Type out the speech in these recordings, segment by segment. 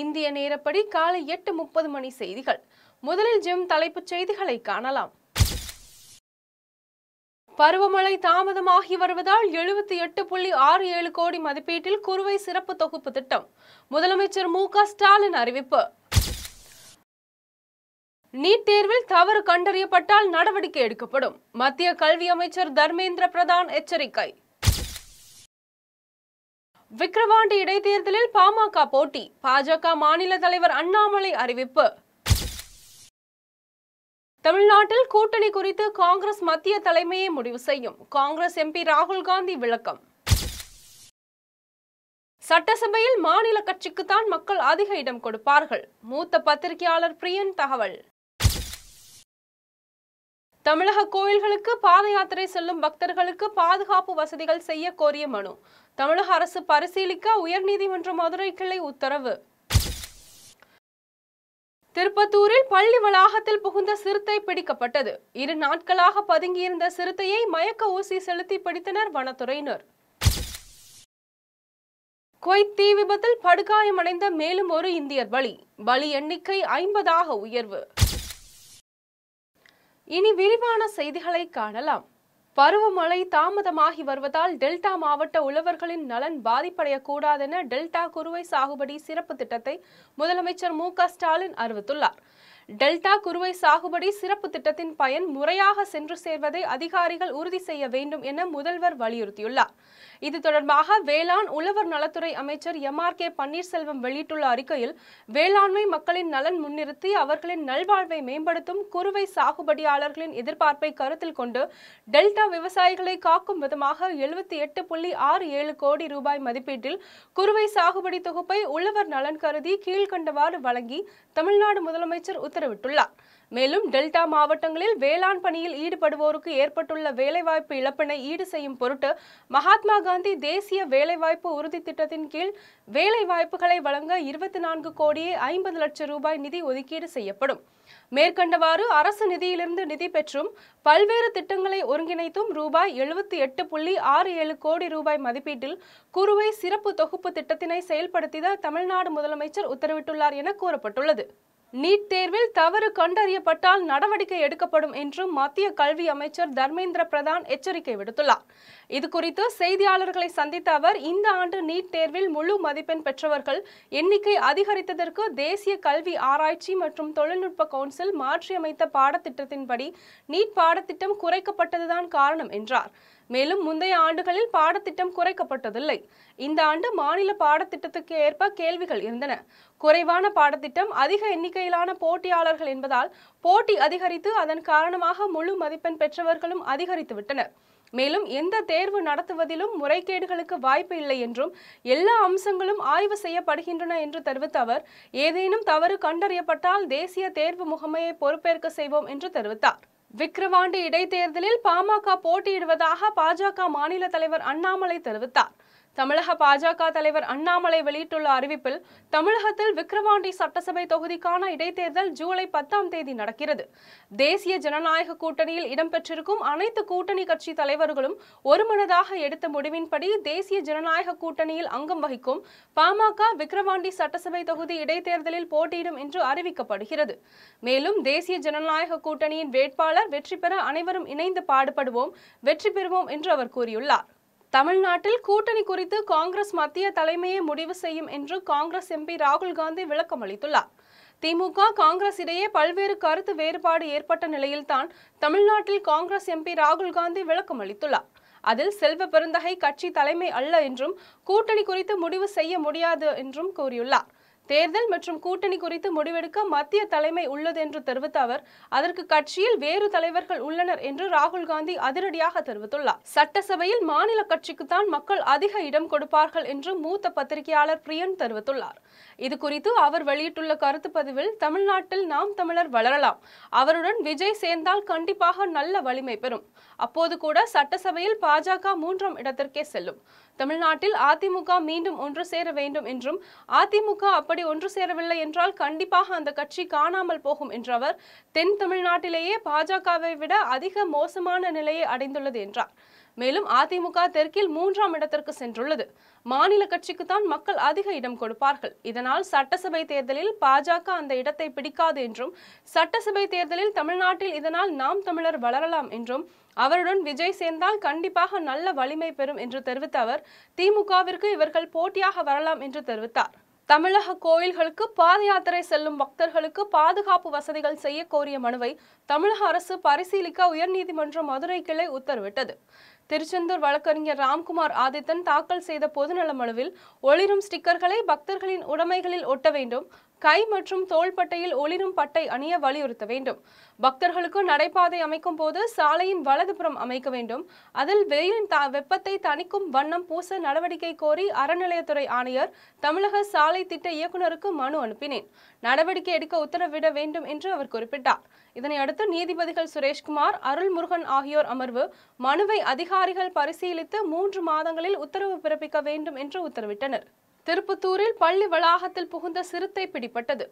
இந்திய நேரப்படி காலை எட்டு முப்பது மணி செய்திகள் முதலில் ஜிம் தலைப்புச் செய்திகளை காணலாம் பருவமழை தாமதமாகி வருவதால் எழுபத்தி எட்டு புள்ளி ஆறு ஏழு கோடி மதிப்பீட்டில் குறுவை சிறப்பு தொகுப்பு திட்டம் முதலமைச்சர் மு க ஸ்டாலின் அறிவிப்பு நீட் தேர்வில் தவறு கண்டறியப்பட்டால் நடவடிக்கை எடுக்கப்படும் மத்திய கல்வி அமைச்சர் தர்மேந்திர பிரதான் எச்சரிக்கை விக்கிரவாண்டி இடைத்தேர்தலில் பாமக போட்டி பாஜக மாநில தலைவர் அண்ணாமலை அறிவிப்பு தமிழ்நாட்டில் கூட்டணி குறித்து காங்கிரஸ் மத்திய தலைமையை முடிவு செய்யும் காங்கிரஸ் எம்பி ராகுல் காந்தி விளக்கம் சட்டசபையில் மாநில கட்சிக்குத்தான் மக்கள் அதிக இடம் கொடுப்பார்கள் மூத்த பத்திரிகையாளர் பிரியன் தகவல் தமிழக கோயில்களுக்கு பாத யாத்திரை செல்லும் பக்தர்களுக்கு பாதுகாப்பு வசதிகள் செய்ய கோரிய மனு தமிழக அரசு பரிசீலிக்க உயர்நீதிமன்ற மதுரை கிளை உத்தரவு திருப்பத்தூரில் பள்ளி வளாகத்தில் புகுந்த சிறுத்தை பிடிக்கப்பட்டது இரு நாட்களாக பதுங்கியிருந்த சிறுத்தையை மயக்க ஊசி செலுத்தி பிடித்தனர் வனத்துறையினர் குவைத் தீ விபத்தில் படுகாயமடைந்த மேலும் ஒரு இந்தியர் பலி பலி எண்ணிக்கை ஐம்பதாக உயர்வு இனி விரிவான செய்திகளை காணலாம் பருவமழை தாமதமாகி வருவதால் டெல்டா மாவட்ட உழவர்களின் நலன் பாதிப்படையக்கூடாதென டெல்டா குறுவை சாகுபடி சிறப்பு திட்டத்தை முதலமைச்சர் மு க ஸ்டாலின் அறிவித்துள்ளார் டெல்டா குறுவை சாகுபடி சிறப்பு திட்டத்தின் பயன் முறையாக சென்று சேர்வதை அதிகாரிகள் உறுதி செய்ய வேண்டும் என முதல்வர் வலியுறுத்தியுள்ளார் இது தொடர்பாக வேளாண் உழவர் நலத்துறை அமைச்சர் எம் ஆர் கே பன்னீர்செல்வம் வெளியிட்டுள்ள அறிக்கையில் வேளாண்மை மக்களின் நலன் முன்னிறுத்தி அவர்களின் நல்வாழ்வை மேம்படுத்தும் குறுவை சாகுபடியாளர்களின் எதிர்பார்ப்பை கருத்தில் கொண்டு டெல்டா விவசாயிகளை காக்கும் விதமாக எழுபத்தி எட்டு புள்ளி ஆறு ஏழு கோடி ரூபாய் மதிப்பீட்டில் குறுவை சாகுபடி தொகுப்பை உழவர் நலன் கருதி கீழ்கண்டவாறு வழங்கி தமிழ்நாடு முதலமைச்சர் உத்தரவு உத்தரவிட்டுள்ளார் மேலும் டெல்டா மாவட்டங்களில் வேளாண் பணியில் ஈடுபடுவோருக்கு ஏற்பட்டுள்ள வேலைவாய்ப்பு இழப்பினை ஈடு செய்யும் பொருட்டு மகாத்மா காந்தி தேசிய வேலைவாய்ப்பு உறுதி திட்டத்தின் கீழ் வேலை வாய்ப்புகளை வழங்க இருபத்தி நான்கு கோடியே ஐம்பது லட்சம் ரூபாய் நிதி ஒதுக்கீடு செய்யப்படும் மேற்கண்டவாறு அரசு நிதியிலிருந்து நிதி பெற்றும் பல்வேறு திட்டங்களை ஒருங்கிணைத்தும் ரூபாய் எழுபத்தி எட்டு புள்ளி ஆறு ஏழு கோடி ரூபாய் மதிப்பீட்டில் குறுவை சிறப்பு தொகுப்பு திட்டத்தினை செயல்படுத்தித தமிழ்நாடு முதலமைச்சர் உத்தரவிட்டுள்ளார் என கூறப்பட்டுள்ளது நீட் தேர்வில் தவறு கண்டறியப்பட்டால் நடவடிக்கை எடுக்கப்படும் என்று மத்திய கல்வி அமைச்சர் தர்மேந்திர பிரதான் எச்சரிக்கை விடுத்துள்ளார் இதுகுறித்து செய்தியாளர்களை சந்தித்த அவர் இந்த ஆண்டு நீட் தேர்வில் முழு மதிப்பெண் பெற்றவர்கள் எண்ணிக்கை அதிகரித்ததற்கு தேசிய கல்வி ஆராய்ச்சி மற்றும் தொழில்நுட்ப கவுன்சில் மாற்றியமைத்த பாடத்திட்டத்தின்படி நீட் பாடத்திட்டம் குறைக்கப்பட்டதுதான் காரணம் என்றார் மேலும் முந்தைய ஆண்டுகளில் பாடத்திட்டம் குறைக்கப்பட்டதில்லை இந்த ஆண்டு மாநில பாடத்திட்டத்துக்கு ஏற்ப கேள்விகள் இருந்தன குறைவான பாடத்திட்டம் அதிக எண்ணிக்கையிலான போட்டியாளர்கள் என்பதால் போட்டி அதிகரித்து அதன் காரணமாக முழு மதிப்பெண் பெற்றவர்களும் அதிகரித்து விட்டனர் மேலும் எந்த தேர்வு நடத்துவதிலும் முறைகேடுகளுக்கு வாய்ப்பு இல்லை என்றும் எல்லா அம்சங்களும் ஆய்வு செய்யப்படுகின்றன என்று தெரிவித்த அவர் ஏதேனும் தவறு கண்டறியப்பட்டால் தேசிய தேர்வு முகமையை பொறுப்பேற்க செய்வோம் என்று தெரிவித்தார் விக்கிரவாண்டி இடைத்தேர்தலில் பாமக போட்டியிடுவதாக பாஜக மாநில தலைவர் அண்ணாமலை தெரிவித்தார் தமிழக பாஜக தலைவர் அண்ணாமலை வெளியிட்டுள்ள அறிவிப்பில் தமிழகத்தில் விக்கிரவாண்டி சட்டசபை தொகுதிக்கான இடைத்தேர்தல் ஜூலை பத்தாம் தேதி நடக்கிறது தேசிய ஜனநாயக கூட்டணியில் இடம்பெற்றிருக்கும் அனைத்து கூட்டணி கட்சி தலைவர்களும் ஒருமனதாக எடுத்த முடிவின்படி தேசிய ஜனநாயக கூட்டணியில் அங்கம் வகிக்கும் பாமக விக்கிரவாண்டி சட்டசபை தொகுதி இடைத்தேர்தலில் போட்டியிடும் என்று அறிவிக்கப்படுகிறது மேலும் தேசிய ஜனநாயக கூட்டணியின் வேட்பாளர் வெற்றி பெற அனைவரும் இணைந்து பாடுபடுவோம் வெற்றி பெறுவோம் என்று அவர் கூறியுள்ளார் தமிழ்நாட்டில் கூட்டணி குறித்து காங்கிரஸ் மத்திய தலைமையை முடிவு செய்யும் என்று காங்கிரஸ் எம்பி ராகுல் காந்தி விளக்கம் அளித்துள்ளார் திமுக காங்கிரஸ் இடையே பல்வேறு கருத்து வேறுபாடு ஏற்பட்ட நிலையில்தான் தமிழ்நாட்டில் காங்கிரஸ் எம்பி ராகுல் காந்தி விளக்கம் அளித்துள்ளார் அதில் செல்வ பெருந்தகை கட்சி தலைமை அல்ல என்றும் கூட்டணி குறித்து முடிவு செய்ய முடியாது என்றும் கூறியுள்ளார் தேர்தல் மற்றும் கூட்டணி குறித்து முடிவெடுக்க மத்திய தலைமை உள்ளது என்று தெரிவித்த அவர் அதற்கு கட்சியில் வேறு தலைவர்கள் உள்ளனர் என்று ராகுல் காந்தி அதிரடியாக தெரிவித்துள்ளார் சட்டசபையில் மாநில கட்சிக்குத்தான் மக்கள் அதிக இடம் கொடுப்பார்கள் என்று மூத்த பத்திரிகையாளர் பிரியன் தெரிவித்துள்ளார் இது குறித்து அவர் வெளியிட்டுள்ள கருத்து பதிவில் தமிழ்நாட்டில் நாம் தமிழர் வளரலாம் அவருடன் விஜய் சேர்ந்தால் கண்டிப்பாக நல்ல வலிமை பெறும் அப்போது கூட சட்டசபையில் பாஜக மூன்றாம் இடத்திற்கே செல்லும் தமிழ்நாட்டில் அதிமுக மீண்டும் ஒன்று சேர வேண்டும் என்றும் அதிமுக அப்படி ஒன்று சேரவில்லை என்றால் கண்டிப்பாக அந்த கட்சி காணாமல் போகும் என்ற அவர் தென் தமிழ்நாட்டிலேயே பாஜகவை விட அதிக மோசமான நிலையை அடைந்துள்ளது என்றார் மேலும் அதிமுக தெற்கில் மூன்றாம் இடத்திற்கு சென்றுள்ளது மாநில கட்சிக்கு தான் மக்கள் அதிக இடம் கொடுப்பார்கள் இதனால் சட்டசபை தேர்தலில் பாஜக அந்த இடத்தை பிடிக்காது என்றும் சட்டசபை தேர்தலில் தமிழ்நாட்டில் இதனால் நாம் தமிழர் வளரலாம் என்றும் அவருடன் விஜய் சேர்ந்தால் கண்டிப்பாக நல்ல வலிமை பெறும் என்று தெரிவித்த அவர் திமுகவிற்கு இவர்கள் போட்டியாக வரலாம் என்று தெரிவித்தார் தமிழக கோயில்களுக்கு பாத யாத்திரை செல்லும் பக்தர்களுக்கு பாதுகாப்பு வசதிகள் செய்ய கோரிய மனுவை தமிழக அரசு பரிசீலிக்க உயர்நீதிமன்ற மதுரை கிளை உத்தரவிட்டது திருச்செந்தூர் வழக்கறிஞர் ராம்குமார் ஆதித்தன் தாக்கல் செய்த பொதுநல மனுவில் ஒளிரும் ஸ்டிக்கர்களை பக்தர்களின் உடைமைகளில் ஒட்ட வேண்டும் கை மற்றும் தோள்பட்டையில் ஒளிரும் பட்டை அணிய வலியுறுத்த வேண்டும் பக்தர்களுக்கு நடைபாதை அமைக்கும் போது சாலையின் வலதுபுறம் அமைக்க வேண்டும் அதில் வெயிலின் வெப்பத்தை தணிக்கும் வண்ணம் பூச நடவடிக்கை கோரி அறநிலையத்துறை ஆணையர் தமிழக சாலை திட்ட இயக்குநருக்கு மனு அனுப்பினேன் நடவடிக்கை எடுக்க உத்தரவிட வேண்டும் என்று அவர் குறிப்பிட்டார் இதனையடுத்து நீதிபதிகள் சுரேஷ்குமார் அருள்முருகன் ஆகியோர் அமர்வு மனுவை அதிகாரிகள் பரிசீலித்து மூன்று மாதங்களில் உத்தரவு பிறப்பிக்க வேண்டும் என்று உத்தரவிட்டனர் திருப்பத்தூரில் பள்ளி வளாகத்தில் புகுந்த சிறுத்தை பிடிப்பட்டது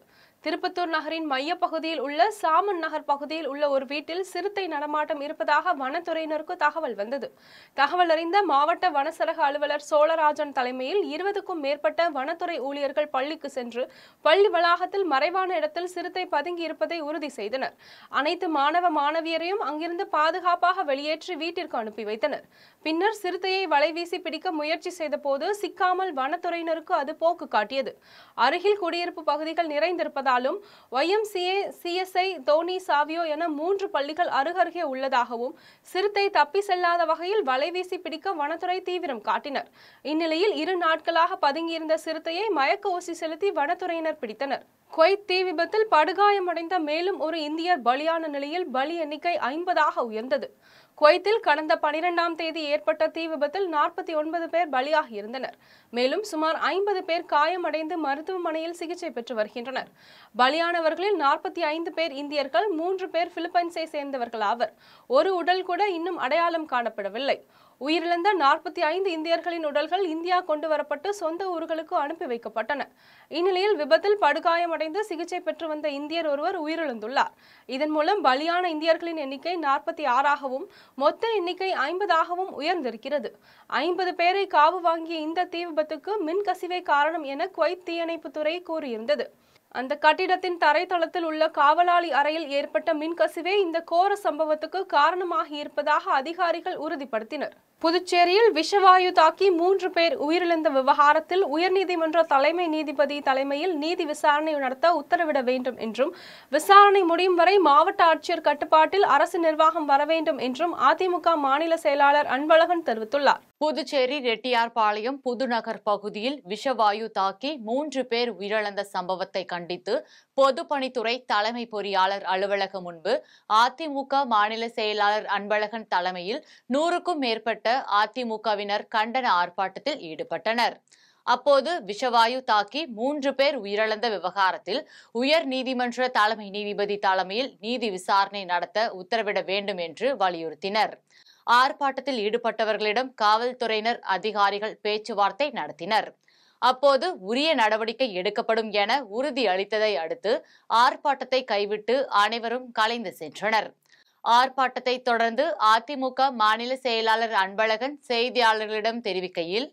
திருப்பத்தூர் நகரின் மையப்பகுதியில் உள்ள சாமன் நகர் பகுதியில் உள்ள ஒரு வீட்டில் சிறுத்தை நடமாட்டம் இருப்பதாக வனத்துறையினருக்கு தகவல் வந்தது தகவல் அறிந்த மாவட்ட வனசரக அலுவலர் சோழராஜன் தலைமையில் இருபதுக்கும் மேற்பட்ட வனத்துறை ஊழியர்கள் பள்ளிக்கு சென்று பள்ளி வளாகத்தில் மறைவான இடத்தில் சிறுத்தை பதுங்கி இருப்பதை உறுதி செய்தனர் அனைத்து மாணவ மாணவியரையும் அங்கிருந்து பாதுகாப்பாக வெளியேற்றி வீட்டிற்கு அனுப்பி வைத்தனர் பின்னர் சிறுத்தையை வலைவீசி பிடிக்க முயற்சி செய்தபோது சிக்காமல் வனத்துறையினருக்கு அது போக்கு காட்டியது அருகில் குடியிருப்பு பகுதிகள் நிறைந்திருப்பதால் இருப்பதாலும் ஒய்எம்சிஏ சிஎஸ்ஐ தோனி சாவியோ என மூன்று பள்ளிகள் அருகருகே உள்ளதாகவும் சிறுத்தை தப்பி செல்லாத வகையில் வலைவீசி பிடிக்க வனத்துறை தீவிரம் காட்டினர் இந்நிலையில் இரு நாட்களாக பதுங்கியிருந்த சிறுத்தையை மயக்க ஊசி செலுத்தி வனத்துறையினர் பிடித்தனர் குவைத் தீ விபத்தில் படுகாயமடைந்த மேலும் ஒரு இந்தியர் பலியான நிலையில் பலி எண்ணிக்கை ஐம்பதாக உயர்ந்தது குவைத்தில் கடந்த பனிரெண்டாம் தேதி ஏற்பட்ட தீ விபத்தில் நாற்பத்தி ஒன்பது பேர் பலியாகியிருந்தனர் மேலும் சுமார் ஐம்பது பேர் காயமடைந்து மருத்துவமனையில் சிகிச்சை பெற்று வருகின்றனர் பலியானவர்களில் நாற்பத்தி ஐந்து பேர் இந்தியர்கள் மூன்று பேர் பிலிப்பைன்ஸை சேர்ந்தவர்கள் ஆவர் ஒரு உடல் கூட இன்னும் அடையாளம் காணப்படவில்லை உயிரிழந்த நாற்பத்தி ஐந்து இந்தியர்களின் உடல்கள் இந்தியா கொண்டு வரப்பட்டு சொந்த ஊர்களுக்கு அனுப்பி வைக்கப்பட்டன இந்நிலையில் விபத்தில் படுகாயமடைந்து சிகிச்சை பெற்று வந்த இந்தியர் ஒருவர் உயிரிழந்துள்ளார் இதன் மூலம் பலியான இந்தியர்களின் எண்ணிக்கை நாற்பத்தி ஆறாகவும் மொத்த எண்ணிக்கை ஐம்பதாகவும் உயர்ந்திருக்கிறது ஐம்பது பேரை காவு வாங்கிய இந்த தீ விபத்துக்கு மின்கசிவே காரணம் என குவைத் தீயணைப்புத்துறை கூறியிருந்தது அந்த கட்டிடத்தின் தரைத்தளத்தில் உள்ள காவலாளி அறையில் ஏற்பட்ட மின்கசிவே இந்த கோர சம்பவத்துக்கு காரணமாக இருப்பதாக அதிகாரிகள் உறுதிப்படுத்தினர் புதுச்சேரியில் விஷவாயு தாக்கி மூன்று பேர் உயிரிழந்த விவகாரத்தில் உயர்நீதிமன்ற தலைமை நீதிபதி தலைமையில் நீதி விசாரணை நடத்த உத்தரவிட வேண்டும் என்றும் விசாரணை முடியும் வரை மாவட்ட ஆட்சியர் கட்டுப்பாட்டில் அரசு நிர்வாகம் வர வேண்டும் என்றும் அதிமுக மாநில செயலாளர் அன்பழகன் தெரிவித்துள்ளார் புதுச்சேரி ரெட்டியார்பாளையம் புதுநகர் பகுதியில் விஷவாயு தாக்கி மூன்று பேர் உயிரிழந்த சம்பவத்தை கண்டித்து பொதுப்பணித்துறை தலைமை பொறியாளர் அலுவலகம் முன்பு அதிமுக மாநில செயலாளர் அன்பழகன் தலைமையில் நூறுக்கும் மேற்பட்ட அதிமுகவினர் கண்டன ஆர்ப்பாட்டத்தில் ஈடுபட்டனர் அப்போது விஷவாயு தாக்கி மூன்று பேர் உயிரிழந்த விவகாரத்தில் உயர் நீதிமன்ற தலைமை நீதிபதி தலைமையில் நீதி விசாரணை நடத்த உத்தரவிட வேண்டும் என்று வலியுறுத்தினர் ஆர்ப்பாட்டத்தில் ஈடுபட்டவர்களிடம் காவல்துறையினர் அதிகாரிகள் பேச்சுவார்த்தை நடத்தினர் அப்போது உரிய நடவடிக்கை எடுக்கப்படும் என உறுதி அளித்ததை அடுத்து ஆர்ப்பாட்டத்தை கைவிட்டு அனைவரும் கலைந்து சென்றனர் ஆர்ப்பாட்டத்தை தொடர்ந்து அதிமுக மாநில செயலாளர் அன்பழகன் செய்தியாளர்களிடம் தெரிவிக்கையில்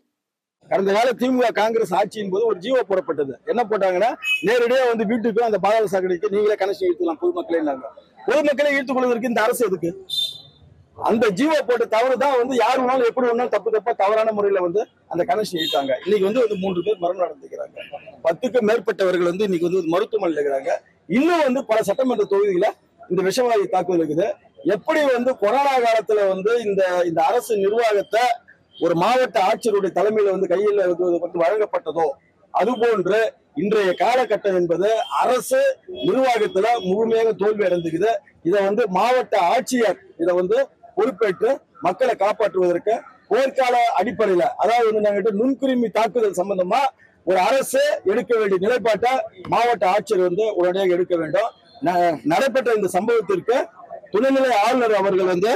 கடந்த கால திமுக காங்கிரஸ் ஆட்சியின் போது ஒரு ஜீவோ போடப்பட்டது என்ன போட்டாங்கன்னா நேரடியாக வந்து வீட்டுக்கு அந்த பாதாள சாக்கடைக்கு நீங்களே கனெக்ஷன் எடுத்துக்கலாம் பொதுமக்களே பொதுமக்களை ஈர்த்துக் கொள்வதற்கு இந்த அரசு எதுக்கு அந்த ஜீவோ போட்ட தவறு தான் வந்து யார் வேணாலும் எப்படி வேணாலும் தப்பு தப்பா தவறான முறையில வந்து அந்த கனெக்ஷன் எடுத்தாங்க இன்னைக்கு வந்து வந்து மூன்று பேர் மரணம் நடந்துக்கிறாங்க பத்துக்கு மேற்பட்டவர்கள் வந்து இன்னைக்கு வந்து மருத்துவமனையில் இருக்கிறாங்க இன்னும் வந்து பல சட்டமன்ற தொகுதியில இந்த விஷவாயு தாக்குதல் இருக்குது எப்படி வந்து கொரோனா காலத்துல வந்து இந்த இந்த அரசு நிர்வாகத்தை ஒரு மாவட்ட ஆட்சியருடைய தலைமையில வந்து கையில் வந்து வழங்கப்பட்டதோ அதுபோன்று இன்றைய காலகட்டம் என்பது அரசு நிர்வாகத்துல முழுமையாக தோல்வி அடைந்துக்குது இதை வந்து மாவட்ட ஆட்சியர் இதை வந்து பொறுப்பேற்று மக்களை காப்பாற்றுவதற்கு போர்க்கால அடிப்படையில அதாவது வந்து நாங்கிட்ட நுண்கிருமி தாக்குதல் சம்பந்தமா ஒரு அரசு எடுக்க வேண்டிய நிலைப்பாட்டை மாவட்ட ஆட்சியர் வந்து உடனடியாக எடுக்க வேண்டும் நடைபெற்ற இந்த சம்பவத்திற்கு துணைநிலை ஆளுநர் அவர்கள் வந்து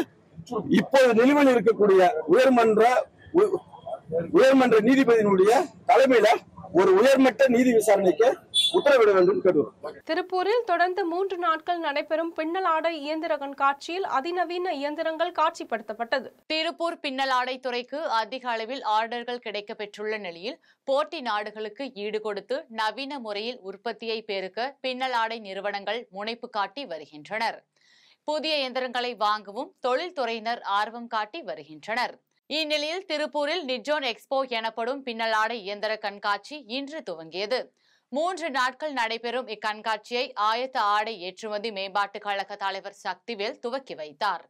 இப்போது நிலுவையில் இருக்கக்கூடிய உயர்மன்ற உயர்மன்ற நீதிபதியினுடைய தலைமையில ஒரு உயர்மட்ட நீதி விசாரணைக்கு திருப்பூரில் தொடர்ந்து மூன்று நாட்கள் நடைபெறும் பின்னலாடை இயந்திர கண்காட்சியில் அதிநவீன இயந்திரங்கள் காட்சிப்படுத்தப்பட்டது திருப்பூர் பின்னலாடை துறைக்கு அதிக அளவில் ஆர்டர்கள் கிடைக்க பெற்றுள்ள நிலையில் போட்டி நாடுகளுக்கு ஈடுகொடுத்து நவீன முறையில் உற்பத்தியை பெருக்க பின்னலாடை நிறுவனங்கள் முனைப்பு காட்டி வருகின்றனர் புதிய இயந்திரங்களை வாங்கவும் தொழில்துறையினர் ஆர்வம் காட்டி வருகின்றனர் இந்நிலையில் திருப்பூரில் நிஜோன் எக்ஸ்போ எனப்படும் பின்னலாடை இயந்திர கண்காட்சி இன்று துவங்கியது மூன்று நாட்கள் நடைபெறும் இக்கண்காட்சியை ஆயத்த ஆடை ஏற்றுமதி மேம்பாட்டு கழக தலைவர் சக்திவேல் துவக்கி வைத்தார்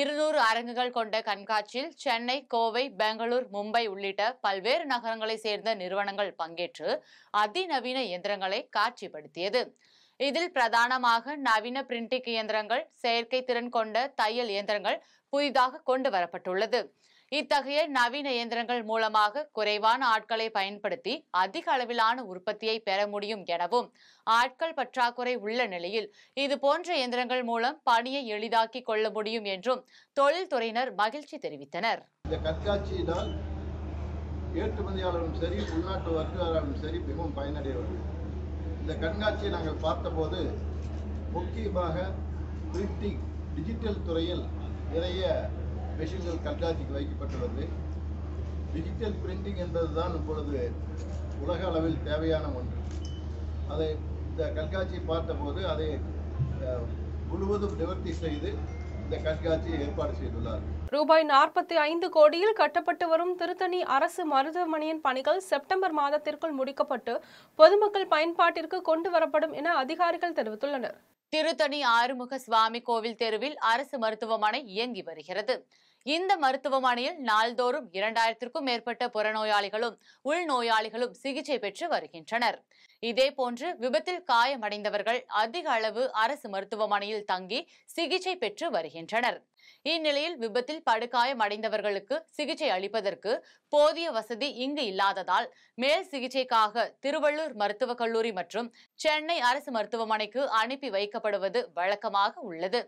இருநூறு அரங்குகள் கொண்ட கண்காட்சியில் சென்னை கோவை பெங்களூர் மும்பை உள்ளிட்ட பல்வேறு நகரங்களை சேர்ந்த நிறுவனங்கள் பங்கேற்று அதிநவீன இயந்திரங்களை காட்சிப்படுத்தியது இதில் பிரதானமாக நவீன பிரிண்டிங் இயந்திரங்கள் செயற்கை திறன் கொண்ட தையல் இயந்திரங்கள் புதிதாக கொண்டு வரப்பட்டுள்ளது இத்தகைய நவீன இயந்திரங்கள் மூலமாக குறைவான ஆட்களை பயன்படுத்தி அதிக அளவிலான உற்பத்தியை பெற முடியும் எனவும் ஆட்கள் பற்றாக்குறை உள்ள நிலையில் இது போன்ற இயந்திரங்கள் மூலம் பணியை எளிதாக்கி கொள்ள முடியும் என்றும் தொழில்துறையினர் மகிழ்ச்சி தெரிவித்தனர் இந்த ஏற்றுமதியாளரும் சரி உள்நாட்டு வர்த்தகரும் சரி மிகவும் பயனடைவார்கள் இந்த கண்காட்சியை நாங்கள் பார்த்தபோது முக்கியமாக பிரிண்டிங் டிஜிட்டல் துறையில் நிறைய மெஷின்கள் கண்காட்சிக்கு வைக்கப்பட்டுள்ளது டிஜிட்டல் பிரிண்டிங் என்பதுதான் இப்பொழுது உலக அளவில் தேவையான ஒன்று அதை இந்த கண்காட்சியை பார்த்தபோது அதை முழுவதும் நிவர்த்தி செய்து இந்த கண்காட்சியை ஏற்பாடு செய்துள்ளார் ரூபாய் நாற்பத்தி ஐந்து கோடியில் கட்டப்பட்டு வரும் திருத்தணி அரசு மருத்துவமனையின் பணிகள் செப்டம்பர் மாதத்திற்குள் முடிக்கப்பட்டு பொதுமக்கள் பயன்பாட்டிற்கு கொண்டு வரப்படும் என அதிகாரிகள் தெரிவித்துள்ளனர் திருத்தணி ஆறுமுக சுவாமி கோவில் தெருவில் அரசு மருத்துவமனை இயங்கி வருகிறது இந்த மருத்துவமனையில் நாள்தோறும் இரண்டாயிரத்திற்கும் மேற்பட்ட புறநோயாளிகளும் உள்நோயாளிகளும் சிகிச்சை பெற்று வருகின்றனர் இதேபோன்று விபத்தில் காயமடைந்தவர்கள் அதிக அளவு அரசு மருத்துவமனையில் தங்கி சிகிச்சை பெற்று வருகின்றனர் இந்நிலையில் விபத்தில் படுகாயம் அடைந்தவர்களுக்கு சிகிச்சை அளிப்பதற்கு போதிய வசதி இங்கு இல்லாததால் மேல் சிகிச்சைக்காக திருவள்ளூர் மருத்துவக் கல்லூரி மற்றும் சென்னை அரசு மருத்துவமனைக்கு அனுப்பி வைக்கப்படுவது வழக்கமாக உள்ளது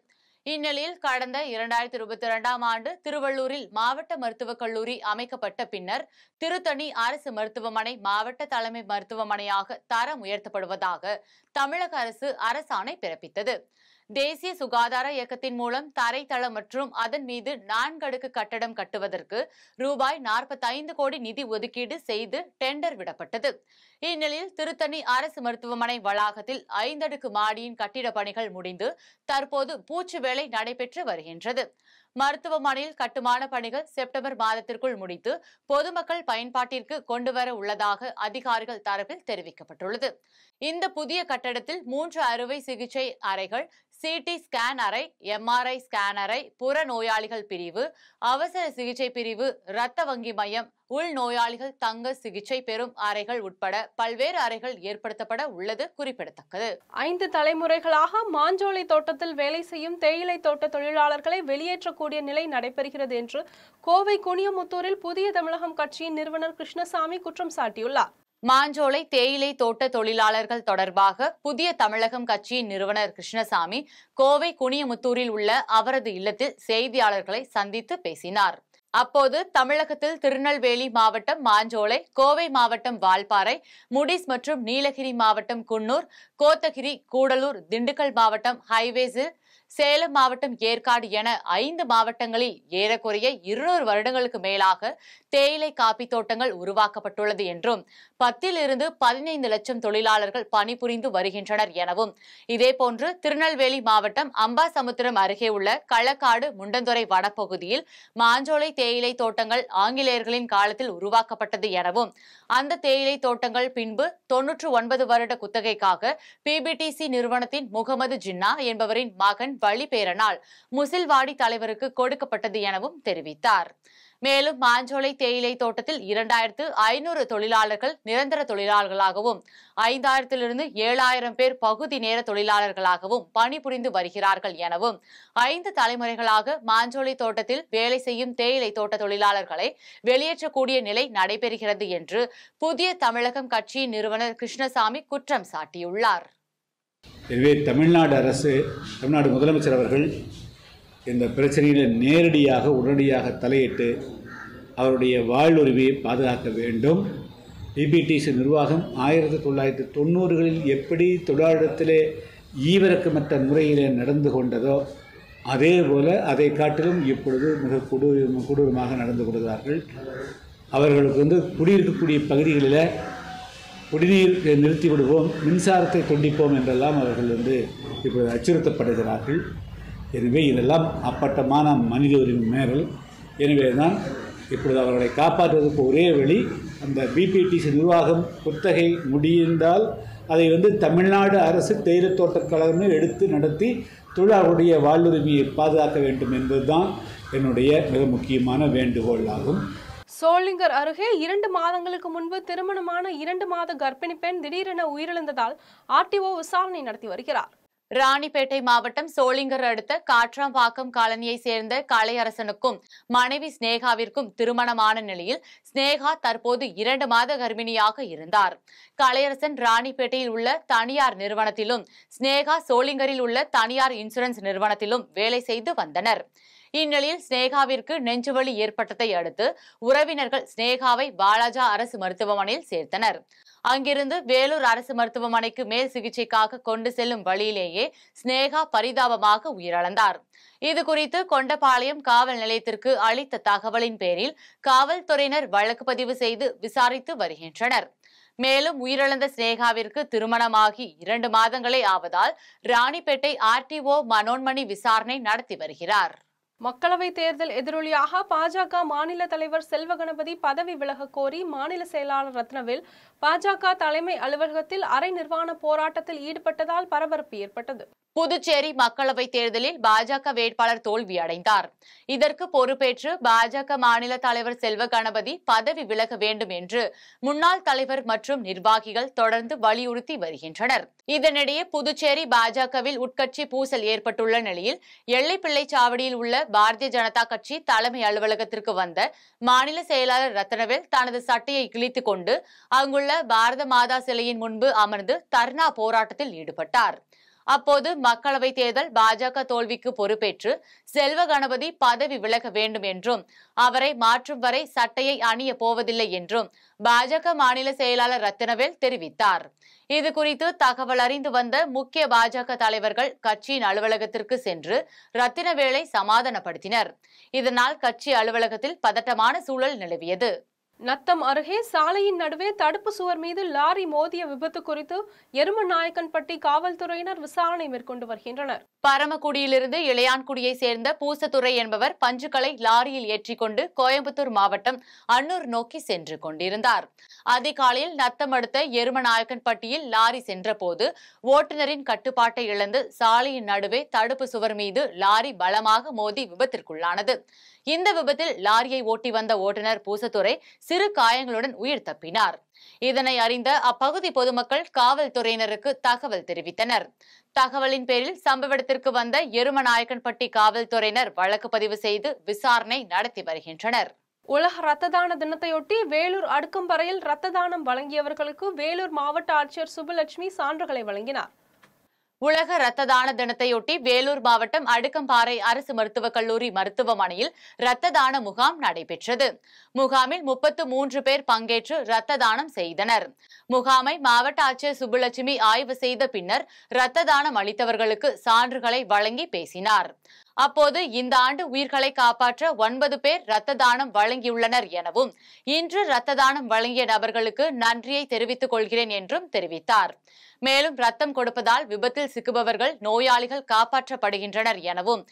இந்நிலையில் கடந்த இரண்டாயிரத்தி இருபத்தி இரண்டாம் ஆண்டு திருவள்ளூரில் மாவட்ட மருத்துவக் கல்லூரி அமைக்கப்பட்ட பின்னர் திருத்தணி அரசு மருத்துவமனை மாவட்ட தலைமை மருத்துவமனையாக தரம் உயர்த்தப்படுவதாக தமிழக அரசு அரசாணை பிறப்பித்தது தேசிய சுகாதார இயக்கத்தின் மூலம் தரைத்தளம் மற்றும் அதன் மீது நான்கடுக்கு கட்டடம் கட்டுவதற்கு ரூபாய் நாற்பத்தைந்து கோடி நிதி ஒதுக்கீடு செய்து டெண்டர் விடப்பட்டது இந்நிலையில் திருத்தணி அரசு மருத்துவமனை வளாகத்தில் ஐந்தடுக்கு மாடியின் கட்டிட பணிகள் முடிந்து தற்போது பூச்சு வேலை நடைபெற்று வருகின்றது மருத்துவமனையில் கட்டுமான பணிகள் செப்டம்பர் மாதத்திற்குள் முடித்து பொதுமக்கள் பயன்பாட்டிற்கு கொண்டுவர உள்ளதாக அதிகாரிகள் தரப்பில் தெரிவிக்கப்பட்டுள்ளது இந்த புதிய கட்டடத்தில் மூன்று அறுவை சிகிச்சை அறைகள் சிடி ஸ்கேன் அறை எம்ஆர்ஐ ஸ்கேன் அறை புற நோயாளிகள் பிரிவு அவசர சிகிச்சை பிரிவு இரத்த வங்கி மையம் உள் நோயாளிகள் தங்க சிகிச்சை பெறும் அறைகள் உட்பட பல்வேறு அறைகள் ஏற்படுத்தப்பட உள்ளது குறிப்பிடத்தக்கது ஐந்து தலைமுறைகளாக மாஞ்சோலை தோட்டத்தில் வேலை செய்யும் தேயிலை தோட்ட தொழிலாளர்களை வெளியேற்றக்கூடிய நிலை நடைபெறுகிறது என்று கோவை குனியமுத்தூரில் புதிய தமிழகம் கட்சியின் நிறுவனர் கிருஷ்ணசாமி குற்றம் சாட்டியுள்ளார் மாஞ்சோலை தேயிலை தோட்ட தொழிலாளர்கள் தொடர்பாக புதிய தமிழகம் கட்சியின் நிறுவனர் கிருஷ்ணசாமி கோவை குனியமுத்தூரில் உள்ள அவரது இல்லத்தில் செய்தியாளர்களை சந்தித்து பேசினார் அப்போது தமிழகத்தில் திருநெல்வேலி மாவட்டம் மாஞ்சோலை கோவை மாவட்டம் வால்பாறை முடிஸ் மற்றும் நீலகிரி மாவட்டம் குன்னூர் கோத்தகிரி கூடலூர் திண்டுக்கல் மாவட்டம் ஹைவேஸில் சேலம் மாவட்டம் ஏற்காடு என ஐந்து மாவட்டங்களில் ஏறக்குறைய இருநூறு வருடங்களுக்கு மேலாக தேயிலை காப்பி தோட்டங்கள் உருவாக்கப்பட்டுள்ளது என்றும் பத்திலிருந்து பதினைந்து லட்சம் தொழிலாளர்கள் பணிபுரிந்து வருகின்றனர் எனவும் இதேபோன்று திருநெல்வேலி மாவட்டம் அம்பாசமுத்திரம் அருகே உள்ள களக்காடு முண்டந்துறை வனப்பகுதியில் மாஞ்சோலை தேயிலை தோட்டங்கள் ஆங்கிலேயர்களின் காலத்தில் உருவாக்கப்பட்டது எனவும் அந்த தேயிலை தோட்டங்கள் பின்பு தொன்னூற்று ஒன்பது வருட குத்தகைக்காக பிபிடிசி நிறுவனத்தின் முகமது ஜின்னா என்பவரின் மகன் வழி பேரனால் முசில்வாடி தலைவருக்கு கொடுக்கப்பட்டது எனவும் தெரிவித்தார் மேலும் மாஞ்சோலை தேயிலை தோட்டத்தில் இரண்டாயிரத்து ஐநூறு தொழிலாளர்கள் நிரந்தர தொழிலாளர்களாகவும் ஐந்தாயிரத்திலிருந்து ஏழாயிரம் பேர் பகுதி நேர தொழிலாளர்களாகவும் பணிபுரிந்து வருகிறார்கள் எனவும் ஐந்து தலைமுறைகளாக மாஞ்சோலை தோட்டத்தில் வேலை செய்யும் தேயிலை தோட்ட தொழிலாளர்களை வெளியேற்றக்கூடிய நிலை நடைபெறுகிறது என்று புதிய தமிழகம் கட்சியின் நிறுவனர் கிருஷ்ணசாமி குற்றம் சாட்டியுள்ளார் எனவே தமிழ்நாடு அரசு தமிழ்நாடு முதலமைச்சர் அவர்கள் இந்த பிரச்சனையில் நேரடியாக உடனடியாக தலையிட்டு அவருடைய வாழ்வுரிமையை பாதுகாக்க வேண்டும் பிபிடிசி நிர்வாகம் ஆயிரத்தி தொள்ளாயிரத்தி தொண்ணூறுகளில் எப்படி தொழிலாளத்திலே ஈவிரக்கமற்ற முறையிலே நடந்து கொண்டதோ அதே போல் அதை காட்டிலும் இப்பொழுது மிக கொடூர கொடூரமாக நடந்து கொள்கிறார்கள் அவர்களுக்கு வந்து குடியிருக்கக்கூடிய பகுதிகளில் குடிநீர் நிறுத்தி விடுவோம் மின்சாரத்தை துண்டிப்போம் என்றெல்லாம் அவர்கள் வந்து இப்போது அச்சுறுத்தப்படுகிறார்கள் எனவே இதெல்லாம் அப்பட்டமான மனித உரிமை மேரல் எனவே தான் இப்பொழுது அவர்களை காப்பாற்றுவதற்கு ஒரே வழி அந்த பிபிடிசி நிர்வாகம் குத்தகை முடிந்தால் அதை வந்து தமிழ்நாடு அரசு தோட்டக் கழகமே எடுத்து நடத்தி தொழிலாளர்களுடைய வாழ்வுரிமையை பாதுகாக்க வேண்டும் என்பதுதான் என்னுடைய மிக முக்கியமான வேண்டுகோள் ஆகும் சோளிங்கர் அருகே இரண்டு மாதங்களுக்கு முன்பு திருமணமான இரண்டு மாத கர்ப்பிணி பெண் திடீரென உயிரிழந்ததால் ஆர்டிஓ விசாரணை நடத்தி வருகிறார் ராணிப்பேட்டை மாவட்டம் சோளிங்கர் அடுத்த காற்றாம்பாக்கம் காலனியை சேர்ந்த கலையரசனுக்கும் மனைவி ஸ்னேகாவிற்கும் திருமணமான நிலையில் ஸ்னேகா தற்போது இரண்டு மாத கர்ப்பிணியாக இருந்தார் கலையரசன் ராணிப்பேட்டையில் உள்ள தனியார் நிறுவனத்திலும் ஸ்னேகா சோளிங்கரில் உள்ள தனியார் இன்சூரன்ஸ் நிறுவனத்திலும் வேலை செய்து வந்தனர் இந்நிலையில் ஸ்னேகாவிற்கு நெஞ்சுவலி ஏற்பட்டதை அடுத்து உறவினர்கள் ஸ்னேகாவை பாலாஜா அரசு மருத்துவமனையில் சேர்த்தனர் அங்கிருந்து வேலூர் அரசு மருத்துவமனைக்கு மேல் சிகிச்சைக்காக கொண்டு செல்லும் வழியிலேயே ஸ்னேகா பரிதாபமாக உயிரிழந்தார் இதுகுறித்து கொண்டபாளையம் காவல் நிலையத்திற்கு அளித்த தகவலின் பேரில் காவல்துறையினர் வழக்கு பதிவு செய்து விசாரித்து வருகின்றனர் மேலும் உயிரிழந்த ஸ்னேகாவிற்கு திருமணமாகி இரண்டு மாதங்களே ஆவதால் ராணிப்பேட்டை ஆர்டிஓ மனோன்மணி விசாரணை நடத்தி வருகிறார் மக்களவை தேர்தல் எதிரொலியாக பாஜக மாநில தலைவர் செல்வ கணபதி பதவி விலக கோரி மாநில செயலாளர் ரத்னவேல் பாஜக தலைமை அலுவலகத்தில் அரை நிர்வாண போராட்டத்தில் ஈடுபட்டதால் பரபரப்பு ஏற்பட்டது புதுச்சேரி மக்களவைத் தேர்தலில் பாஜக வேட்பாளர் தோல்வி அடைந்தார் இதற்கு பொறுப்பேற்று பாஜக மாநில தலைவர் செல்வ கணபதி பதவி விலக வேண்டும் என்று முன்னாள் தலைவர் மற்றும் நிர்வாகிகள் தொடர்ந்து வலியுறுத்தி வருகின்றனர் இதனிடையே புதுச்சேரி பாஜகவில் உட்கட்சி பூசல் ஏற்பட்டுள்ள நிலையில் எல்லைப்பிள்ளை சாவடியில் உள்ள பாரதிய ஜனதா கட்சி தலைமை அலுவலகத்திற்கு வந்த மாநில செயலாளர் ரத்னவேல் தனது சட்டையை கிழித்துக் கொண்டு அங்குள்ள பாரத மாதா சிலையின் முன்பு அமர்ந்து தர்ணா போராட்டத்தில் ஈடுபட்டார் அப்போது மக்களவை தேர்தல் பாஜக தோல்விக்கு பொறுப்பேற்று செல்வ கணபதி பதவி விலக வேண்டும் என்றும் அவரை மாற்றும் வரை சட்டையை அணிய போவதில்லை என்றும் பாஜக மாநில செயலாளர் ரத்தினவேல் தெரிவித்தார் இது குறித்து தகவல் அறிந்து வந்த முக்கிய பாஜக தலைவர்கள் கட்சியின் அலுவலகத்திற்கு சென்று ரத்தினவேலை சமாதானப்படுத்தினர் இதனால் கட்சி அலுவலகத்தில் பதட்டமான சூழல் நிலவியது நத்தம் அருகே சாலையின் நடுவே தடுப்பு சுவர் மீது லாரி மோதிய விபத்து குறித்து எருமநாயக்கன்பட்டி காவல்துறையினர் விசாரணை மேற்கொண்டு வருகின்றனர் பரமக்குடியிலிருந்து இளையான்குடியை சேர்ந்த பூசத்துறை என்பவர் பஞ்சுகளை லாரியில் ஏற்றிக்கொண்டு கோயம்புத்தூர் மாவட்டம் அன்னூர் நோக்கி சென்று கொண்டிருந்தார் அதிகாலையில் நத்தம் அடுத்த எருமநாயக்கன்பட்டியில் லாரி சென்றபோது ஓட்டுநரின் கட்டுப்பாட்டை இழந்து சாலையின் நடுவே தடுப்பு சுவர் மீது லாரி பலமாக மோதி விபத்திற்குள்ளானது இந்த விபத்தில் லாரியை ஓட்டி வந்த ஓட்டுநர் பூசத்துறை சிறு காயங்களுடன் உயிர் தப்பினார் இதனை அறிந்த அப்பகுதி பொதுமக்கள் காவல்துறையினருக்கு தகவல் தெரிவித்தனர் தகவலின் பேரில் சம்பவ இடத்திற்கு வந்த எருமநாயக்கன்பட்டி காவல்துறையினர் வழக்கு பதிவு செய்து விசாரணை நடத்தி வருகின்றனர் உலக ரத்த தான தினத்தையொட்டி வேலூர் அடுக்கம்பறையில் ரத்த தானம் வழங்கியவர்களுக்கு வேலூர் மாவட்ட ஆட்சியர் சுபலட்சுமி சான்றுகளை வழங்கினார் உலக ரத்த தான தினத்தையொட்டி வேலூர் மாவட்டம் அடுக்கம்பாறை அரசு மருத்துவக் கல்லூரி மருத்துவமனையில் ரத்த தான முகாம் நடைபெற்றது முகாமில் முப்பத்து மூன்று பேர் பங்கேற்று ரத்த தானம் செய்தனர் முகாமை மாவட்ட ஆட்சியர் சுப்புலட்சுமி ஆய்வு செய்த பின்னர் ரத்த தானம் அளித்தவர்களுக்கு சான்றுகளை வழங்கி பேசினார் அப்போது இந்த ஆண்டு உயிர்களை காப்பாற்ற ஒன்பது பேர் ரத்த தானம் வழங்கியுள்ளனர் எனவும் இன்று ரத்த தானம் வழங்கிய நபர்களுக்கு நன்றியை தெரிவித்துக் கொள்கிறேன் என்றும் தெரிவித்தார் மேலும் ரத்தம் கொடுப்பதால் விபத்தில் சிக்குபவர்கள் நோயாளிகள் காப்பாற்றப்படுகின்றனர் எனவும்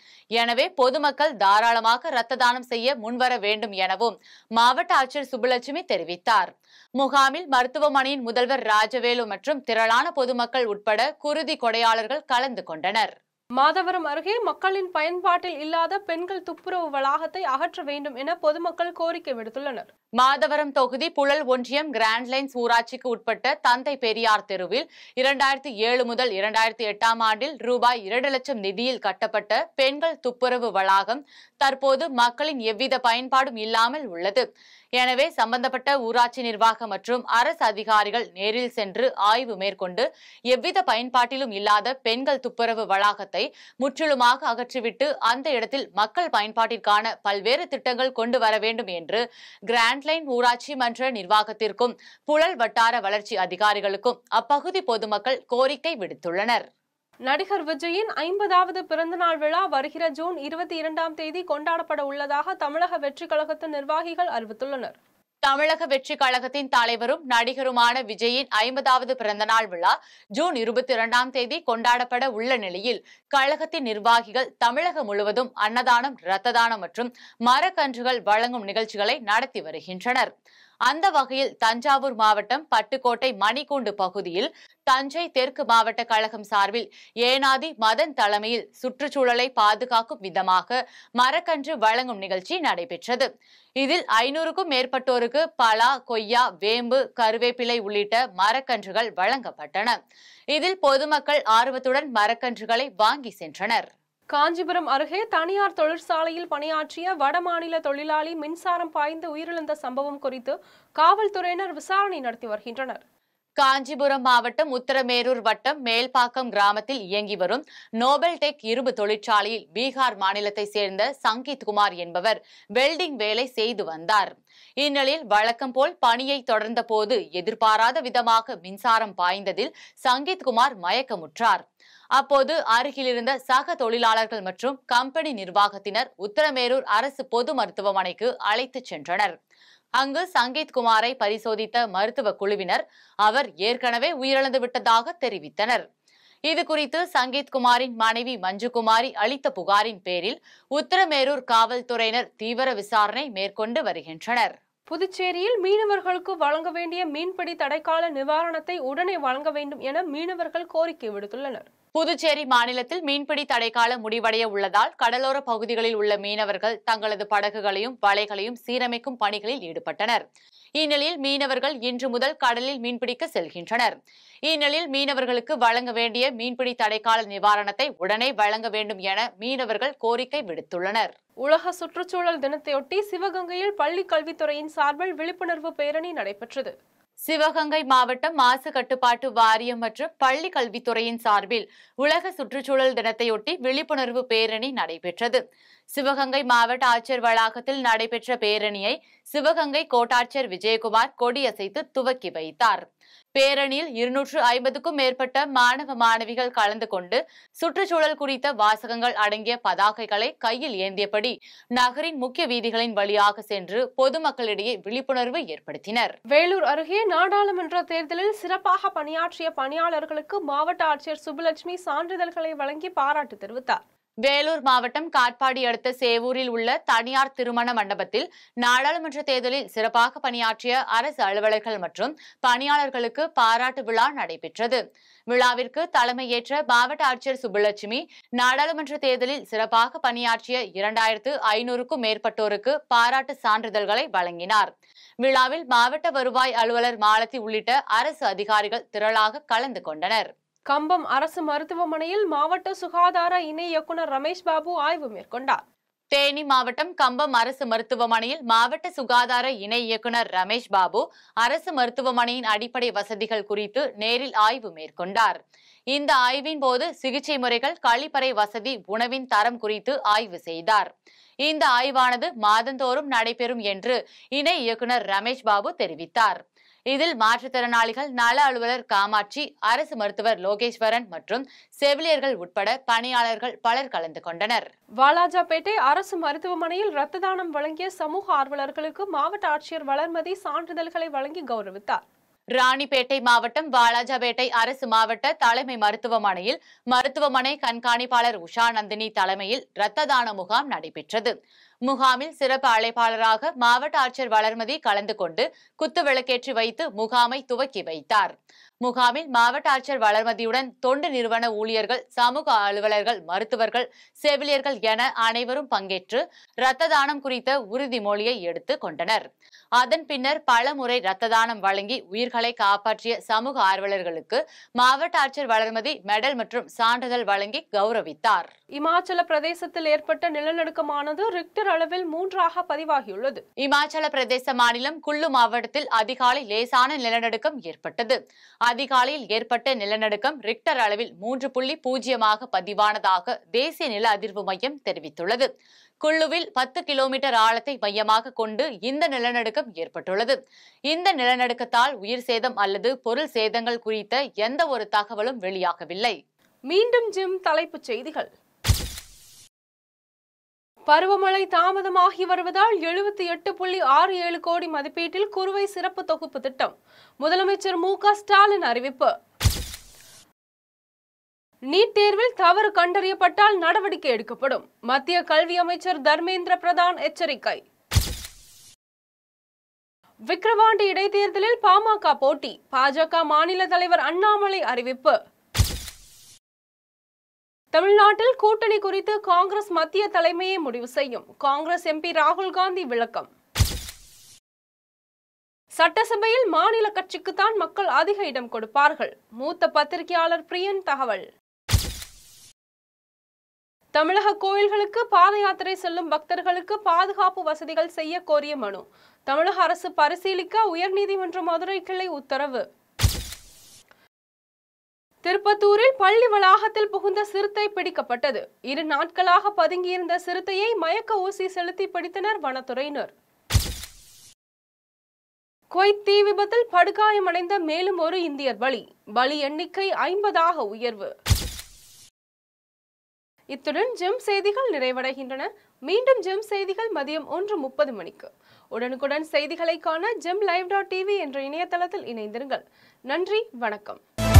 எனவே பொதுமக்கள் தாராளமாக ரத்த தானம் செய்ய முன்வர வேண்டும் எனவும் மாவட்ட ஆட்சியர் சுப்புலட்சுமி தெரிவித்தார் முகாமில் மருத்துவமனையின் முதல்வர் ராஜவேலு மற்றும் திரளான பொதுமக்கள் உட்பட குருதி கொடையாளர்கள் கலந்து கொண்டனர் மாதவரம் அருகே மக்களின் பயன்பாட்டில் இல்லாத பெண்கள் துப்புரவு வளாகத்தை அகற்ற வேண்டும் என பொதுமக்கள் கோரிக்கை விடுத்துள்ளனர் மாதவரம் தொகுதி புழல் ஒன்றியம் கிராண்ட்லைன்ஸ் ஊராட்சிக்கு உட்பட்ட தந்தை பெரியார் தெருவில் இரண்டாயிரத்தி ஏழு முதல் இரண்டாயிரத்தி எட்டாம் ஆண்டில் ரூபாய் இரண்டு லட்சம் நிதியில் கட்டப்பட்ட பெண்கள் துப்புரவு வளாகம் தற்போது மக்களின் எவ்வித பயன்பாடும் இல்லாமல் உள்ளது எனவே சம்பந்தப்பட்ட ஊராட்சி நிர்வாகம் மற்றும் அரசு அதிகாரிகள் நேரில் சென்று ஆய்வு மேற்கொண்டு எவ்வித பயன்பாட்டிலும் இல்லாத பெண்கள் துப்புரவு வளாகத்தை முற்றிலுமாக அகற்றிவிட்டு அந்த இடத்தில் மக்கள் பயன்பாட்டிற்கான பல்வேறு திட்டங்கள் கொண்டு வர வேண்டும் என்று கிராண்ட்லைன் ஊராட்சி மன்ற நிர்வாகத்திற்கும் புழல் வட்டார வளர்ச்சி அதிகாரிகளுக்கும் அப்பகுதி பொதுமக்கள் கோரிக்கை விடுத்துள்ளனர் நடிகர் விஜயின் ஐம்பதாவது பிறந்தநாள் விழா வருகிற ஜூன் இருபத்தி இரண்டாம் தேதி கொண்டாடப்பட உள்ளதாக தமிழக வெற்றி கழகத்தின் நிர்வாகிகள் அறிவித்துள்ளனர் தமிழக வெற்றி கழகத்தின் தலைவரும் நடிகருமான விஜயின் ஐம்பதாவது பிறந்தநாள் விழா ஜூன் இருபத்தி இரண்டாம் தேதி கொண்டாடப்பட உள்ள நிலையில் கழகத்தின் நிர்வாகிகள் தமிழகம் முழுவதும் அன்னதானம் இரத்த தானம் மற்றும் மரக்கன்றுகள் வழங்கும் நிகழ்ச்சிகளை நடத்தி வருகின்றனர் அந்த வகையில் தஞ்சாவூர் மாவட்டம் பட்டுக்கோட்டை மணிக்கூண்டு பகுதியில் தஞ்சை தெற்கு மாவட்ட கழகம் சார்பில் ஏனாதி மதன் தலைமையில் சுற்றுச்சூழலை பாதுகாக்கும் விதமாக மரக்கன்று வழங்கும் நிகழ்ச்சி நடைபெற்றது இதில் ஐநூறுக்கும் மேற்பட்டோருக்கு பலா கொய்யா வேம்பு கருவேப்பிலை உள்ளிட்ட மரக்கன்றுகள் வழங்கப்பட்டன இதில் பொதுமக்கள் ஆர்வத்துடன் மரக்கன்றுகளை வாங்கி சென்றனர் காஞ்சிபுரம் அருகே தனியார் தொழிற்சாலையில் பணியாற்றிய வடமாநில தொழிலாளி மின்சாரம் பாய்ந்து உயிரிழந்த சம்பவம் குறித்து காவல்துறையினர் விசாரணை நடத்தி வருகின்றனர் காஞ்சிபுரம் மாவட்டம் உத்தரமேரூர் வட்டம் மேல்பாக்கம் கிராமத்தில் இயங்கி வரும் நோபல் டெக் இரும்பு தொழிற்சாலையில் பீகார் மாநிலத்தை சேர்ந்த சங்கீத் குமார் என்பவர் வெல்டிங் வேலை செய்து வந்தார் இந்நிலையில் வழக்கம் போல் பணியை தொடர்ந்த போது எதிர்பாராத விதமாக மின்சாரம் பாய்ந்ததில் சங்கீத் குமார் மயக்கமுற்றார் அப்போது அருகில் இருந்த சக தொழிலாளர்கள் மற்றும் கம்பெனி நிர்வாகத்தினர் உத்தரமேரூர் அரசு பொது மருத்துவமனைக்கு அழைத்துச் சென்றனர் அங்கு சங்கீத் குமாரை பரிசோதித்த மருத்துவ குழுவினர் அவர் ஏற்கனவே உயிரிழந்து விட்டதாக தெரிவித்தனர் இது குறித்து சங்கீத் குமாரின் மனைவி மஞ்சுகுமாரி அளித்த புகாரின் பேரில் உத்தரமேரூர் காவல்துறையினர் தீவிர விசாரணை மேற்கொண்டு வருகின்றனர் புதுச்சேரியில் மீனவர்களுக்கு வழங்க வேண்டிய மீன்பிடி தடைக்கால நிவாரணத்தை உடனே வழங்க வேண்டும் என மீனவர்கள் கோரிக்கை விடுத்துள்ளனர் புதுச்சேரி மாநிலத்தில் மீன்பிடி தடைக்காலம் முடிவடைய உள்ளதால் கடலோர பகுதிகளில் உள்ள மீனவர்கள் தங்களது படகுகளையும் வலைகளையும் சீரமைக்கும் பணிகளில் ஈடுபட்டனர் இந்நிலையில் மீனவர்கள் இன்று முதல் கடலில் மீன்பிடிக்க செல்கின்றனர் இந்நிலையில் மீனவர்களுக்கு வழங்க வேண்டிய மீன்பிடி தடைக்கால நிவாரணத்தை உடனே வழங்க வேண்டும் என மீனவர்கள் கோரிக்கை விடுத்துள்ளனர் உலக சுற்றுச்சூழல் தினத்தையொட்டி சிவகங்கையில் பள்ளி கல்வித்துறையின் சார்பில் விழிப்புணர்வு பேரணி நடைபெற்றது சிவகங்கை மாவட்டம் மாசு கட்டுப்பாட்டு வாரியம் மற்றும் பள்ளி கல்வித்துறையின் சார்பில் உலக சுற்றுச்சூழல் தினத்தையொட்டி விழிப்புணர்வு பேரணி நடைபெற்றது சிவகங்கை மாவட்ட ஆட்சியர் வளாகத்தில் நடைபெற்ற பேரணியை சிவகங்கை கோட்டாட்சியர் விஜயகுமார் கொடியசைத்து துவக்கி வைத்தார் பேரணியில் இருநூற்று ஐம்பதுக்கும் மேற்பட்ட மாணவ மாணவிகள் கலந்து கொண்டு சுற்றுச்சூழல் குறித்த வாசகங்கள் அடங்கிய பதாகைகளை கையில் ஏந்தியபடி நகரின் முக்கிய வீதிகளின் வழியாக சென்று பொதுமக்களிடையே விழிப்புணர்வு ஏற்படுத்தினர் வேலூர் அருகே நாடாளுமன்ற தேர்தலில் சிறப்பாக பணியாற்றிய பணியாளர்களுக்கு மாவட்ட ஆட்சியர் சுப்புலட்சுமி சான்றிதழ்களை வழங்கி பாராட்டு தெரிவித்தார் வேலூர் மாவட்டம் காட்பாடி அடுத்த சேவூரில் உள்ள தனியார் திருமண மண்டபத்தில் நாடாளுமன்ற தேர்தலில் சிறப்பாக பணியாற்றிய அரசு அலுவலர்கள் மற்றும் பணியாளர்களுக்கு பாராட்டு விழா நடைபெற்றது விழாவிற்கு தலைமையேற்ற மாவட்ட ஆட்சியர் சுப்புலட்சுமி நாடாளுமன்ற தேர்தலில் சிறப்பாக பணியாற்றிய இரண்டாயிரத்து ஐநூறுக்கும் மேற்பட்டோருக்கு பாராட்டு சான்றிதழ்களை வழங்கினார் விழாவில் மாவட்ட வருவாய் அலுவலர் மாலதி உள்ளிட்ட அரசு அதிகாரிகள் திரளாக கலந்து கொண்டனர் கம்பம் அரசு மருத்துவமனையில் மாவட்ட சுகாதார இணை இயக்குநர் ரமேஷ் பாபு ஆய்வு மேற்கொண்டார் தேனி மாவட்டம் கம்பம் அரசு மருத்துவமனையில் மாவட்ட சுகாதார இணை இயக்குநர் ரமேஷ் பாபு அரசு மருத்துவமனையின் அடிப்படை வசதிகள் குறித்து நேரில் ஆய்வு மேற்கொண்டார் இந்த ஆய்வின் போது சிகிச்சை முறைகள் கழிப்பறை வசதி உணவின் தரம் குறித்து ஆய்வு செய்தார் இந்த ஆய்வானது மாதந்தோறும் நடைபெறும் என்று இணை இயக்குநர் ரமேஷ் பாபு தெரிவித்தார் இதில் மாற்றுத்திறனாளிகள் நல அலுவலர் காமாட்சி அரசு மருத்துவர் லோகேஸ்வரன் மற்றும் செவிலியர்கள் உட்பட பணியாளர்கள் பலர் கலந்து கொண்டனர் வாலாஜாபேட்டை அரசு மருத்துவமனையில் ரத்த தானம் வழங்கிய சமூக ஆர்வலர்களுக்கு மாவட்ட ஆட்சியர் வளர்மதி சான்றிதழ்களை வழங்கி கௌரவித்தார் ராணிப்பேட்டை மாவட்டம் வாலாஜாபேட்டை அரசு மாவட்ட தலைமை மருத்துவமனையில் மருத்துவமனை கண்காணிப்பாளர் உஷா நந்தினி தலைமையில் இரத்த தான முகாம் நடைபெற்றது முகாமில் சிறப்பு அழைப்பாளராக மாவட்ட ஆட்சியர் வளர்மதி கலந்து கொண்டு குத்து விளக்கேற்றி வைத்து முகாமை துவக்கி வைத்தார் முகாமில் மாவட்ட ஆட்சியர் வளர்மதியுடன் தொண்டு நிறுவன ஊழியர்கள் சமூக அலுவலர்கள் மருத்துவர்கள் செவிலியர்கள் என அனைவரும் பங்கேற்று இரத்த தானம் குறித்த உறுதிமொழியை எடுத்துக் கொண்டனர் அதன் பின்னர் பல முறை ரத்த தானம் வழங்கி உயிர்களை காப்பாற்றிய சமூக ஆர்வலர்களுக்கு மாவட்ட ஆட்சியர் வளர்மதி மெடல் மற்றும் சான்றிதழ் வழங்கி கௌரவித்தார் இமாச்சல பிரதேசத்தில் ஏற்பட்ட நிலநடுக்கமானது ரிக்டர் அளவில் மூன்றாக பதிவாகியுள்ளது இமாச்சல பிரதேச மாநிலம் குல்லு மாவட்டத்தில் அதிகாலை லேசான நிலநடுக்கம் ஏற்பட்டது அதிகாலையில் ஏற்பட்ட நிலநடுக்கம் ரிக்டர் அளவில் மூன்று புள்ளி பூஜ்ஜியமாக பதிவானதாக தேசிய நில அதிர்வு மையம் தெரிவித்துள்ளது குள்ளுவில் பத்து கிலோமீட்டர் ஆழத்தை மையமாக கொண்டு இந்த நிலநடுக்கம் ஏற்பட்டுள்ளது இந்த நிலநடுக்கத்தால் உயிர் சேதம் அல்லது பொருள் சேதங்கள் குறித்த எந்த ஒரு தகவலும் வெளியாகவில்லை மீண்டும் ஜிம் தலைப்புச் செய்திகள் பருவமழை தாமதமாகி வருவதால் எழுபத்தி எட்டு புள்ளி ஆறு ஏழு கோடி மதிப்பீட்டில் குறுவை சிறப்பு தொகுப்பு திட்டம் முதலமைச்சர் மு க ஸ்டாலின் அறிவிப்பு நீட் தேர்வில் தவறு கண்டறியப்பட்டால் நடவடிக்கை எடுக்கப்படும் மத்திய கல்வி அமைச்சர் தர்மேந்திர பிரதான் எச்சரிக்கை விக்கிரவாண்டி இடைத்தேர்தலில் பாமக போட்டி பாஜக மாநில தலைவர் அண்ணாமலை அறிவிப்பு தமிழ்நாட்டில் கூட்டணி குறித்து காங்கிரஸ் மத்திய தலைமையை முடிவு செய்யும் காங்கிரஸ் எம்பி ராகுல் காந்தி விளக்கம் சட்டசபையில் மாநில கட்சிக்குத்தான் மக்கள் அதிக இடம் கொடுப்பார்கள் மூத்த பத்திரிகையாளர் பிரியன் தகவல் தமிழக கோயில்களுக்கு பாத யாத்திரை செல்லும் பக்தர்களுக்கு பாதுகாப்பு வசதிகள் செய்ய கோரிய மனு தமிழக அரசு பரிசீலிக்க உயர்நீதிமன்ற மதுரை கிளை உத்தரவு திருப்பத்தூரில் பள்ளி வளாகத்தில் புகுந்த சிறுத்தை பிடிக்கப்பட்டது இரு நாட்களாக பதுங்கியிருந்த சிறுத்தையை மயக்க ஊசி செலுத்தி பிடித்தனர் வனத்துறையினர் குவைத் தீ விபத்தில் படுகாயமடைந்த மேலும் ஒரு இந்தியர் பலி பலி எண்ணிக்கை ஐம்பதாக உயர்வு இத்துடன் ஜெம் செய்திகள் நிறைவடைகின்றன மீண்டும் ஜெம் செய்திகள் மதியம் ஒன்று முப்பது மணிக்கு உடனுக்குடன் செய்திகளை காண ஜெம் லைவ் டாட் டிவி என்ற இணையதளத்தில் இணைந்திருங்கள் நன்றி வணக்கம்